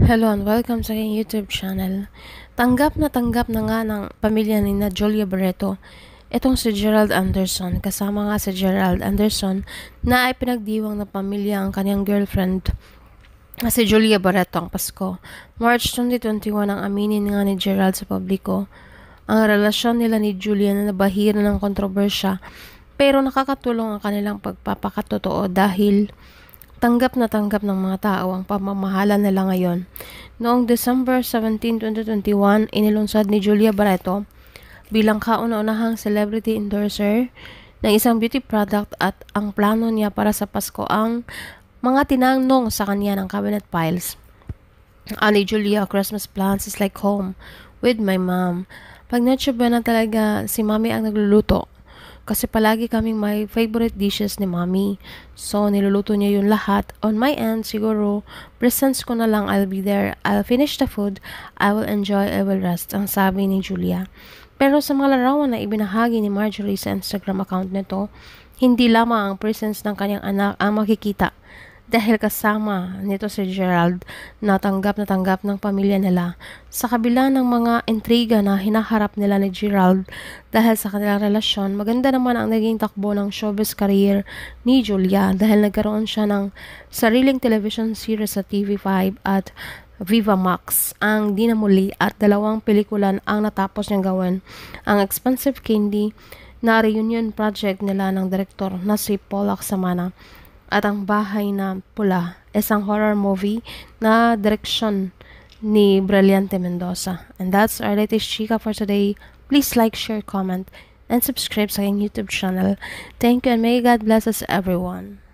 Hello and welcome sa aking YouTube channel. Tanggap na tanggap na nga ng pamilya ni na Julia Barreto itong si Gerald Anderson kasama nga si Gerald Anderson na ay pinagdiwang ng pamilya ang kanyang girlfriend na si Julia Barreto ang Pasko. March 2021 ang aminin nga ni Gerald sa publiko ang relasyon nila ni Julia na nabahira ng kontrobersya pero nakakatulong ang kanilang pagpapakatotoo dahil Tanggap na tanggap ng mga tao ang pamamahala nila ngayon. Noong December 17, 2021, inilunsad ni Julia Barreto bilang kauna-unahang celebrity endorser ng isang beauty product at ang plano niya para sa Pasko ang mga tinanong sa kanya ng cabinet files. Ani Julia, Christmas plans is like home with my mom. Pag ba na talaga, si mami ang nagluluto kasi palagi kaming may favorite dishes ni mommy. So, niluluto niya yun lahat. On my end, siguro, presence ko na lang, I'll be there, I'll finish the food, I will enjoy, I will rest, ang sabi ni Julia. Pero sa mga larawan na ibinahagi ni Marjorie sa Instagram account nito, hindi lamang ang presence ng kanyang anak ang makikita dahil kasama nito si Gerald na tanggap na tanggap ng pamilya nila sa kabila ng mga intriga na hinaharap nila ni Gerald dahil sa kanilang relasyon, maganda naman ang naging takbo ng showbiz career ni Julia dahil nagkaroon siya ng sariling television series sa TV5 at Viva Max ang dinamuli at dalawang pelikulan ang natapos niyang gawin. Ang Expensive Candy na reunion project nila ng direktor na si Paul Aksamana at ang Bahay na Pula, isang horror movie na direction ni Brillante Mendoza. And that's our latest chika for today. Please like, share, comment, and subscribe sa aking YouTube channel. Thank you and may God bless us everyone.